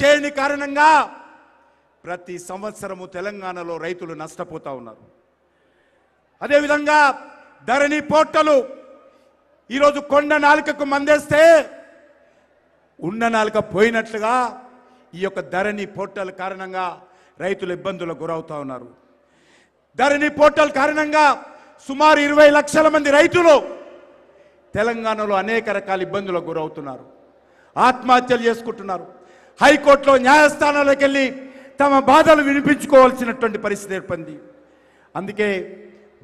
చేయని కారణంగా ప్రతి సంవత్సరము తెలంగాణలో రైతులు నష్టపోతూ ఉన్నారు అదేవిధంగా ధరణి పోర్టలు ఈరోజు కొండ నాలుకకు మందేస్తే ఉన్న నాలుక పోయినట్లుగా ఈ యొక్క ధరణి పోర్టల్ కారణంగా రైతులు ఇబ్బందులకు గురవుతూ ఉన్నారు ధరణి పోర్టల్ కారణంగా సుమారు ఇరవై లక్షల మంది రైతులు తెలంగాణలో అనేక రకాల ఇబ్బందులకు గురవుతున్నారు ఆత్మహత్యలు చేసుకుంటున్నారు హైకోర్టులో న్యాయస్థానాలకు వెళ్ళి తమ బాధలు వినిపించుకోవాల్సినటువంటి పరిస్థితి ఏర్పడింది అందుకే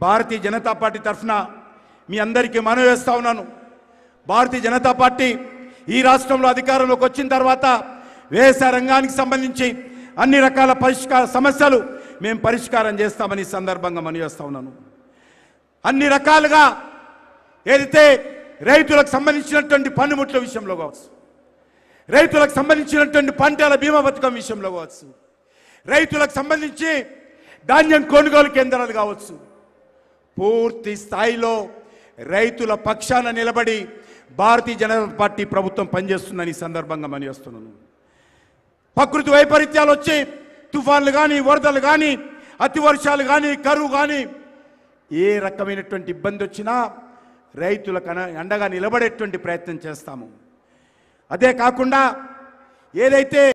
భారతీయ జనతా పార్టీ తరఫున మీ అందరికీ మనవి వేస్తా ఉన్నాను భారతీయ జనతా పార్టీ ఈ రాష్ట్రంలో అధికారంలోకి వచ్చిన తర్వాత వ్యవసాయ రంగానికి సంబంధించి అన్ని రకాల పరిష్కార సమస్యలు మేము పరిష్కారం చేస్తామని సందర్భంగా వేస్తా ఉన్నాను అన్ని రకాలుగా ఏదైతే రైతులకు సంబంధించినటువంటి పనిముట్ల విషయంలో కావచ్చు రైతులకు సంబంధించినటువంటి పంటల బీమా పథకం విషయంలో కావచ్చు రైతులకు సంబంధించి ధాన్యం కొనుగోలు కేంద్రాలు కావచ్చు పూర్తి స్థాయిలో రైతుల పక్షాన నిలబడి భారతీయ జనతా పార్టీ ప్రభుత్వం పనిచేస్తుందని ఈ సందర్భంగా చేస్తున్నాను ప్రకృతి వైపరీత్యాలు వచ్చి తుఫాన్లు కానీ వరదలు కానీ అతివర్షాలు కానీ కరువు కానీ ఏ రకమైనటువంటి ఇబ్బంది వచ్చినా రైతులకు అండగా నిలబడేటువంటి ప్రయత్నం చేస్తాము అదే కాకుండా ఏదైతే